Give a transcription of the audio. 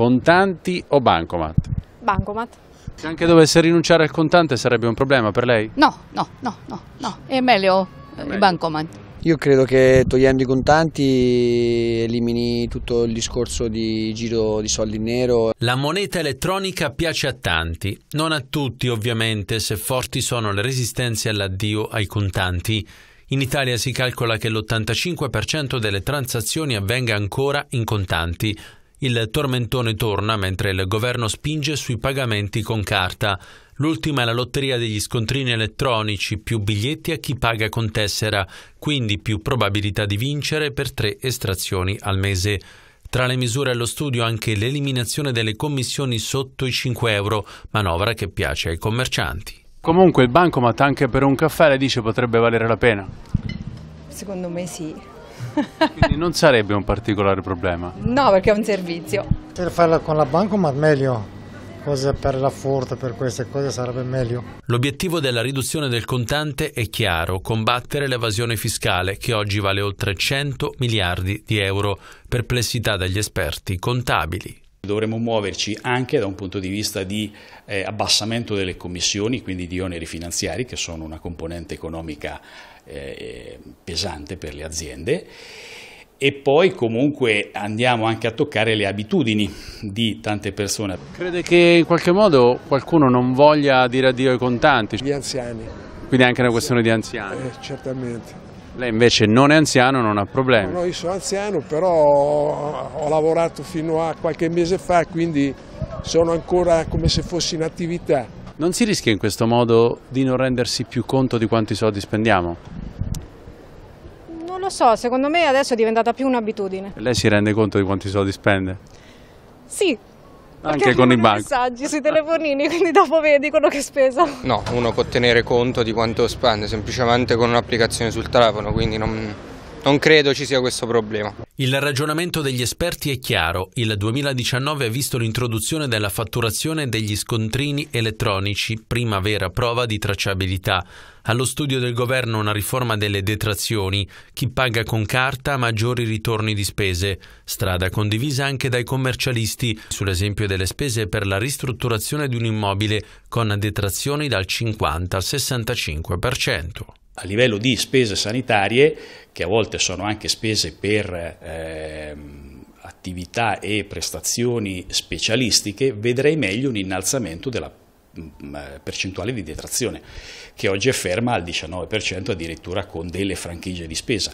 Contanti o bancomat? Bancomat. Se anche dovesse rinunciare al contante sarebbe un problema per lei? No, no, no, no, no. è meglio il bancomat. Io credo che togliendo i contanti elimini tutto il discorso di giro di soldi in nero. La moneta elettronica piace a tanti, non a tutti ovviamente, se forti sono le resistenze all'addio ai contanti. In Italia si calcola che l'85% delle transazioni avvenga ancora in contanti, il tormentone torna mentre il governo spinge sui pagamenti con carta. L'ultima è la lotteria degli scontrini elettronici, più biglietti a chi paga con tessera, quindi più probabilità di vincere per tre estrazioni al mese. Tra le misure allo studio anche l'eliminazione delle commissioni sotto i 5 euro, manovra che piace ai commercianti. Comunque il bancomat anche per un caffè le dice potrebbe valere la pena? Secondo me sì. Quindi non sarebbe un particolare problema? No, perché è un servizio. Per farla con la banca, ma meglio, cose per la furta, per queste cose sarebbe meglio. L'obiettivo della riduzione del contante è chiaro, combattere l'evasione fiscale che oggi vale oltre 100 miliardi di euro, perplessità dagli esperti contabili. Dovremmo muoverci anche da un punto di vista di eh, abbassamento delle commissioni, quindi di oneri finanziari, che sono una componente economica eh, pesante per le aziende e poi comunque andiamo anche a toccare le abitudini di tante persone. Crede che in qualche modo qualcuno non voglia dire addio ai contanti? Gli anziani. Quindi è anche una questione di anziani? Eh, certamente. Lei invece non è anziano, non ha problemi. No, io sono anziano, però ho lavorato fino a qualche mese fa, quindi sono ancora come se fossi in attività. Non si rischia in questo modo di non rendersi più conto di quanti soldi spendiamo? Non lo so, secondo me adesso è diventata più un'abitudine. Lei si rende conto di quanti soldi spende? Sì, anche con i banchi. messaggi sui telefonini, quindi dopo vedi quello che spesa. No, uno può tenere conto di quanto spende semplicemente con un'applicazione sul telefono, quindi non, non credo ci sia questo problema. Il ragionamento degli esperti è chiaro. Il 2019 ha visto l'introduzione della fatturazione degli scontrini elettronici, prima vera prova di tracciabilità. Allo studio del governo una riforma delle detrazioni, chi paga con carta ha maggiori ritorni di spese, strada condivisa anche dai commercialisti, sull'esempio delle spese per la ristrutturazione di un immobile con detrazioni dal 50 al 65%. A livello di spese sanitarie che a volte sono anche spese per eh, attività e prestazioni specialistiche, vedrei meglio un innalzamento della mm, mm, percentuale di detrazione che oggi è ferma al 19% addirittura con delle franchigie di spesa.